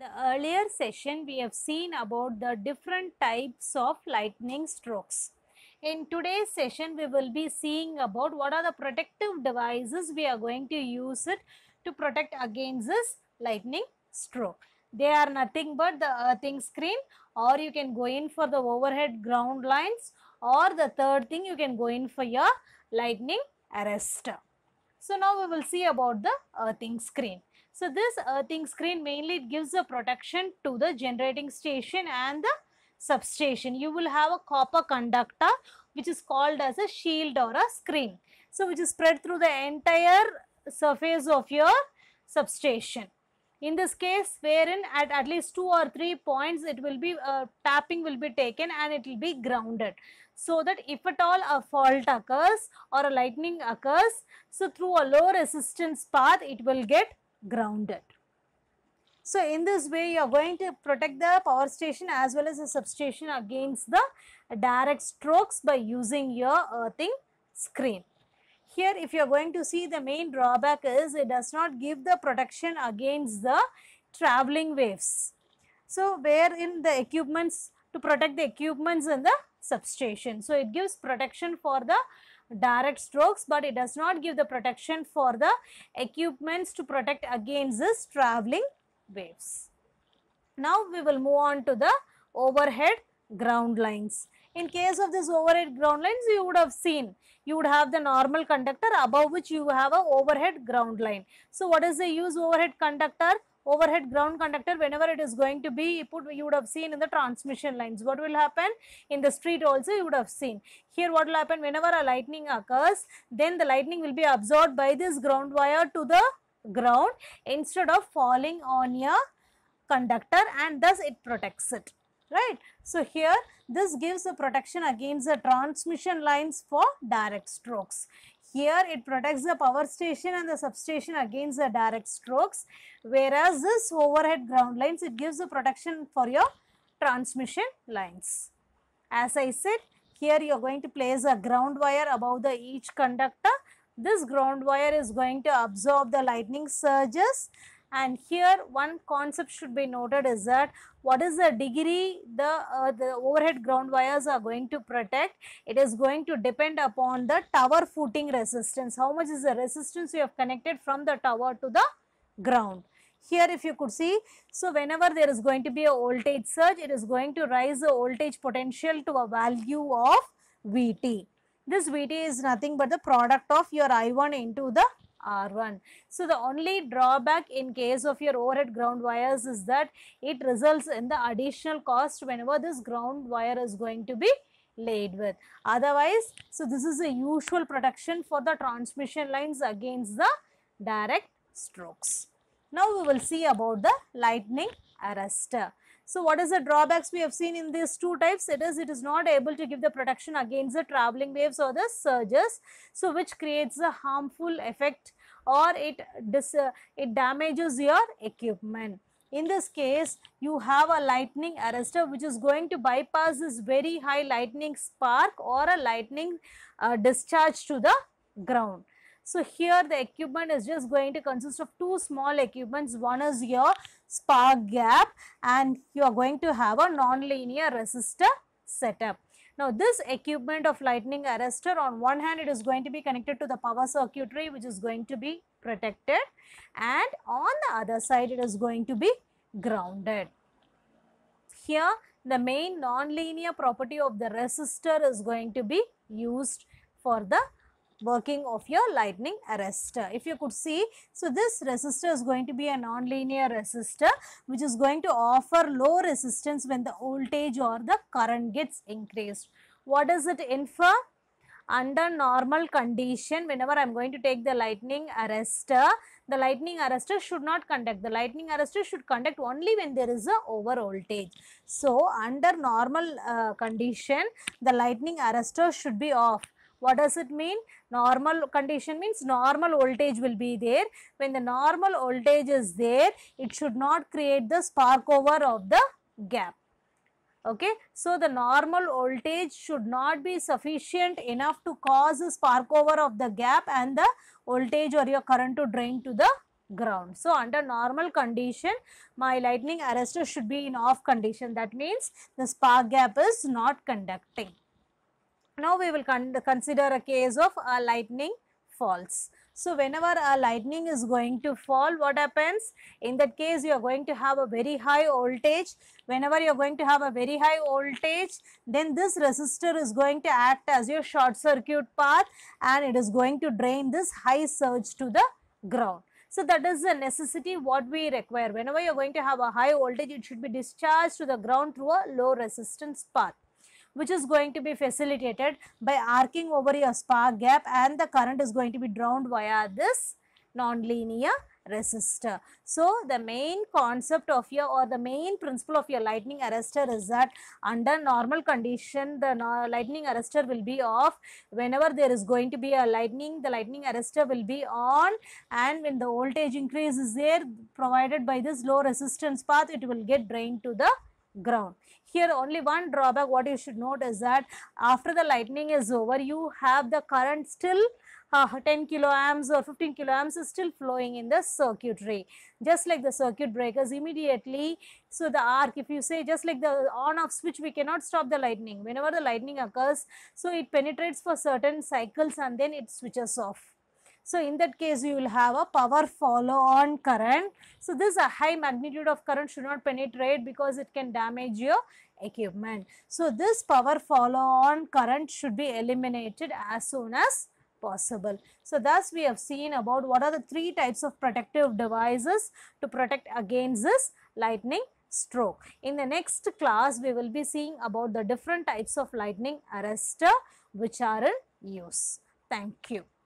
The earlier session we have seen about the different types of lightning strokes. In today's session we will be seeing about what are the protective devices we are going to use it to protect against this lightning stroke. They are nothing but the earthing screen or you can go in for the overhead ground lines or the third thing you can go in for your lightning arrestor. So now we will see about the earthing screen. So this earthing screen mainly it gives a protection to the generating station and the substation. You will have a copper conductor which is called as a shield or a screen. So which is spread through the entire surface of your substation. In this case wherein at at least two or three points it will be uh, tapping will be taken and it will be grounded so that if at all a fault occurs or a lightning occurs, so through a low resistance path it will get grounded. So, in this way you are going to protect the power station as well as the substation against the direct strokes by using your earthing screen. Here if you are going to see the main drawback is it does not give the protection against the traveling waves. So, where in the equipments to protect the equipments and the substation. So, it gives protection for the direct strokes but it does not give the protection for the equipments to protect against this travelling waves. Now, we will move on to the overhead ground lines. In case of this overhead ground lines, you would have seen, you would have the normal conductor above which you have a overhead ground line. So, what is the use overhead conductor? overhead ground conductor whenever it is going to be you put you would have seen in the transmission lines what will happen in the street also you would have seen here what will happen whenever a lightning occurs then the lightning will be absorbed by this ground wire to the ground instead of falling on your conductor and thus it protects it right so here this gives a protection against the transmission lines for direct strokes here it protects the power station and the substation against the direct strokes whereas this overhead ground lines it gives the protection for your transmission lines. As I said here you are going to place a ground wire above the each conductor. This ground wire is going to absorb the lightning surges and here one concept should be noted is that what is the degree the, uh, the overhead ground wires are going to protect it is going to depend upon the tower footing resistance how much is the resistance you have connected from the tower to the ground here if you could see so whenever there is going to be a voltage surge it is going to rise the voltage potential to a value of vt this vt is nothing but the product of your i1 into the R1. So, the only drawback in case of your overhead ground wires is that it results in the additional cost whenever this ground wire is going to be laid with. Otherwise, so this is a usual protection for the transmission lines against the direct strokes. Now, we will see about the lightning arrestor. So what is the drawbacks we have seen in these two types? It is it is not able to give the protection against the traveling waves or the surges. So which creates a harmful effect or it dis, uh, it damages your equipment. In this case, you have a lightning arrestor which is going to bypass this very high lightning spark or a lightning uh, discharge to the ground. So here the equipment is just going to consist of two small equipments. One is your spark gap and you are going to have a nonlinear resistor setup. Now this equipment of lightning arrestor on one hand it is going to be connected to the power circuitry which is going to be protected and on the other side it is going to be grounded. Here the main nonlinear property of the resistor is going to be used for the working of your lightning arrestor. If you could see, so this resistor is going to be a nonlinear resistor which is going to offer low resistance when the voltage or the current gets increased. What does it infer? Under normal condition, whenever I am going to take the lightning arrestor, the lightning arrestor should not conduct. The lightning arrestor should conduct only when there is a over voltage. So, under normal uh, condition, the lightning arrestor should be off what does it mean? Normal condition means normal voltage will be there. When the normal voltage is there, it should not create the spark over of the gap. Okay. So, the normal voltage should not be sufficient enough to cause a spark over of the gap and the voltage or your current to drain to the ground. So, under normal condition, my lightning arrestor should be in off condition. That means the spark gap is not conducting. Now we will con consider a case of a lightning falls. So, whenever a lightning is going to fall, what happens? In that case, you are going to have a very high voltage. Whenever you are going to have a very high voltage, then this resistor is going to act as your short circuit path and it is going to drain this high surge to the ground. So, that is the necessity what we require. Whenever you are going to have a high voltage, it should be discharged to the ground through a low resistance path which is going to be facilitated by arcing over a spark gap and the current is going to be drawn via this nonlinear resistor. So, the main concept of your or the main principle of your lightning arrestor is that under normal condition the no lightning arrestor will be off whenever there is going to be a lightning the lightning arrestor will be on and when the voltage increase is there provided by this low resistance path it will get drained to the ground. Here only one drawback what you should note is that after the lightning is over, you have the current still uh, 10 kilo amps or 15 kilo amps is still flowing in the circuitry. Just like the circuit breakers immediately, so the arc if you say just like the on off switch we cannot stop the lightning. Whenever the lightning occurs, so it penetrates for certain cycles and then it switches off. So, in that case you will have a power follow on current. So, this a high magnitude of current should not penetrate because it can damage your equipment. So, this power follow on current should be eliminated as soon as possible. So, thus we have seen about what are the three types of protective devices to protect against this lightning stroke. In the next class, we will be seeing about the different types of lightning arrestor which are in use. Thank you.